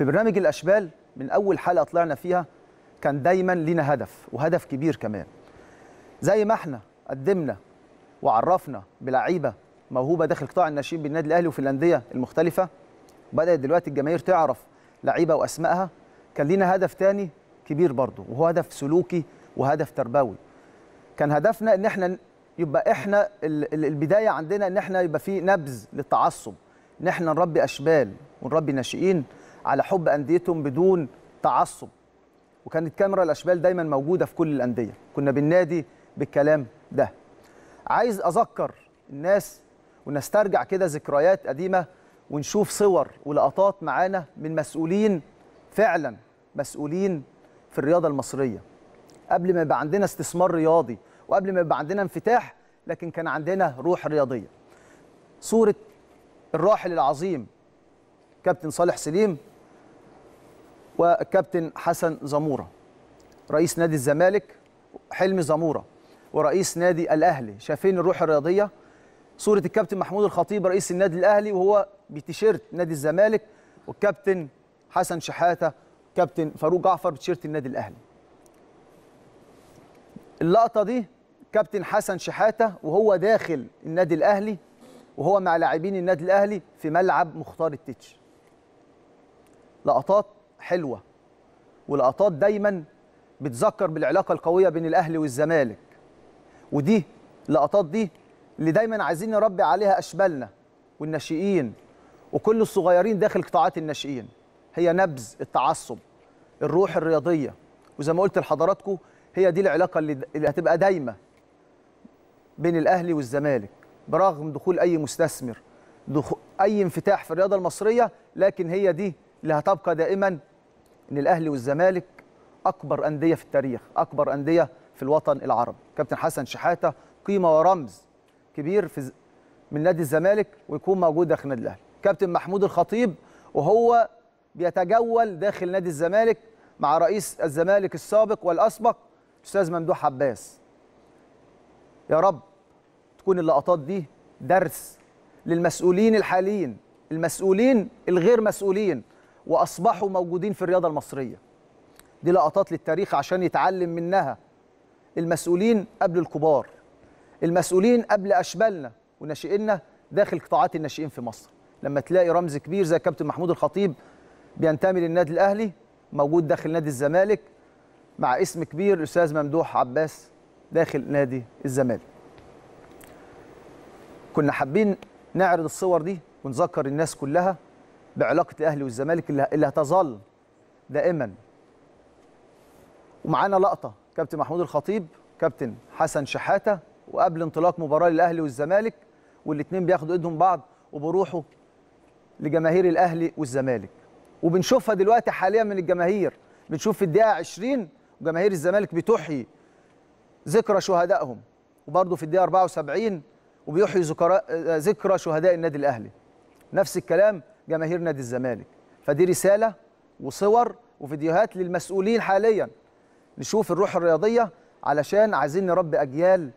في برنامج الاشبال من اول حلقه طلعنا فيها كان دايما لينا هدف وهدف كبير كمان زي ما احنا قدمنا وعرفنا بلعيبه موهوبه داخل قطاع الناشئين بالنادي الاهلي وفي الانديه المختلفه بدات دلوقتي الجماهير تعرف لعيبه واسمائها كان لينا هدف تاني كبير برضه وهو هدف سلوكي وهدف تربوي كان هدفنا ان احنا يبقى احنا البدايه عندنا ان احنا يبقى في نبذ للتعصب ان احنا نربي اشبال ونربي ناشئين على حب انديتهم بدون تعصب وكانت كاميرا الاشبال دايما موجوده في كل الانديه كنا بالنادي بالكلام ده عايز اذكر الناس ونسترجع كده ذكريات قديمه ونشوف صور ولقطات معانا من مسؤولين فعلا مسؤولين في الرياضه المصريه قبل ما يبقى عندنا استثمار رياضي وقبل ما يبقى عندنا انفتاح لكن كان عندنا روح رياضيه صوره الراحل العظيم كابتن صالح سليم والكابتن حسن زموره رئيس نادي الزمالك حلمي زموره ورئيس نادي الاهلي شايفين الروح الرياضيه صوره الكابتن محمود الخطيب رئيس النادي الاهلي وهو بتيشيرت نادي الزمالك والكابتن حسن شحاته كابتن فاروق جعفر بتيشيرت النادي الاهلي اللقطه دي كابتن حسن شحاته وهو داخل النادي الاهلي وهو مع لاعبين النادي الاهلي في ملعب مختار التتش لقطات حلوه ولقطات دايما بتذكر بالعلاقه القويه بين الاهلي والزمالك ودي اللقطات دي اللي دايما عايزين نربي عليها اشبالنا والناشئين وكل الصغيرين داخل قطاعات الناشئين هي نبذ التعصب الروح الرياضيه وزي ما قلت لحضراتكم هي دي العلاقه اللي, اللي هتبقى دايمه بين الاهلي والزمالك برغم دخول اي مستثمر دخول اي انفتاح في الرياضه المصريه لكن هي دي اللي هتبقى دائما ان الاهلي والزمالك اكبر انديه في التاريخ اكبر انديه في الوطن العربي كابتن حسن شحاته قيمه ورمز كبير في من نادي الزمالك ويكون موجود داخل نادي الاهلي كابتن محمود الخطيب وهو بيتجول داخل نادي الزمالك مع رئيس الزمالك السابق والاسبق استاذ ممدوح عباس يا رب تكون اللقطات دي درس للمسؤولين الحاليين المسؤولين الغير مسؤولين واصبحوا موجودين في الرياضه المصريه دي لقطات للتاريخ عشان يتعلم منها المسؤولين قبل الكبار المسؤولين قبل اشبالنا وناشئينا داخل قطاعات الناشئين في مصر لما تلاقي رمز كبير زي كابتن محمود الخطيب بينتمي للنادي الاهلي موجود داخل نادي الزمالك مع اسم كبير الاستاذ ممدوح عباس داخل نادي الزمالك كنا حابين نعرض الصور دي ونذكر الناس كلها بعلاقه الاهلي والزمالك اللي, اللي هتظل دائما ومعانا لقطه كابتن محمود الخطيب كابتن حسن شحاته وقبل انطلاق مباراه للاهلي والزمالك والاثنين بياخدوا ايدهم بعض وبيروحوا لجماهير الاهلي والزمالك وبنشوفها دلوقتي حاليا من الجماهير بنشوف في الدقيقه 20 جماهير الزمالك بتحيي ذكرى شهدائهم وبرضه في الدقيقه 74 وبيحيي آه، ذكرى شهداء النادي الاهلي نفس الكلام جماهير نادي الزمالك فدي رساله وصور وفيديوهات للمسؤولين حاليا نشوف الروح الرياضيه علشان عايزين نربي اجيال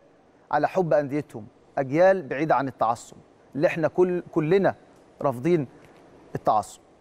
على حب انديتهم اجيال بعيده عن التعصب اللي احنا كل كلنا رافضين التعصب